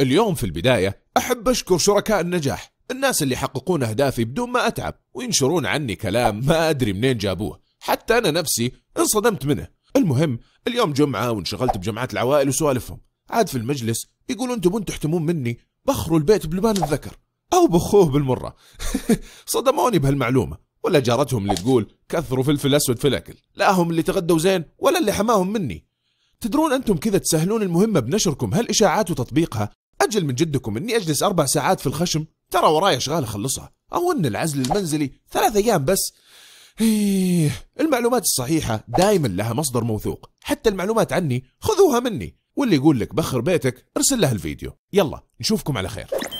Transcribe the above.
اليوم في البداية أحب أشكر شركاء النجاح الناس اللي يحققون أهدافي بدون ما أتعب وينشرون عني كلام ما أدري منين جابوه حتى أنا نفسي انصدمت منه المهم اليوم جمعة وانشغلت بجمعات العوائل وسوالفهم عاد في المجلس يقولون أنتم وانتم تحتمون مني بخروا البيت بلبان الذكر أو بخوه بالمرة صدموني بهالمعلومة ولا جارتهم اللي تقول كثروا فلفل أسود في الأكل لا هم اللي تغدوا زين ولا اللي حماهم مني تدرون أنتم كذا تسهلون المهمة بنشركم هالإشاعات وتطبيقها اجل من جدكم اني اجلس اربع ساعات في الخشم ترى وراي اشغال اخلصها او ان العزل المنزلي ثلاث ايام بس إيه المعلومات الصحيحة دايما لها مصدر موثوق حتى المعلومات عني خذوها مني واللي يقول لك بخر بيتك ارسل له الفيديو يلا نشوفكم على خير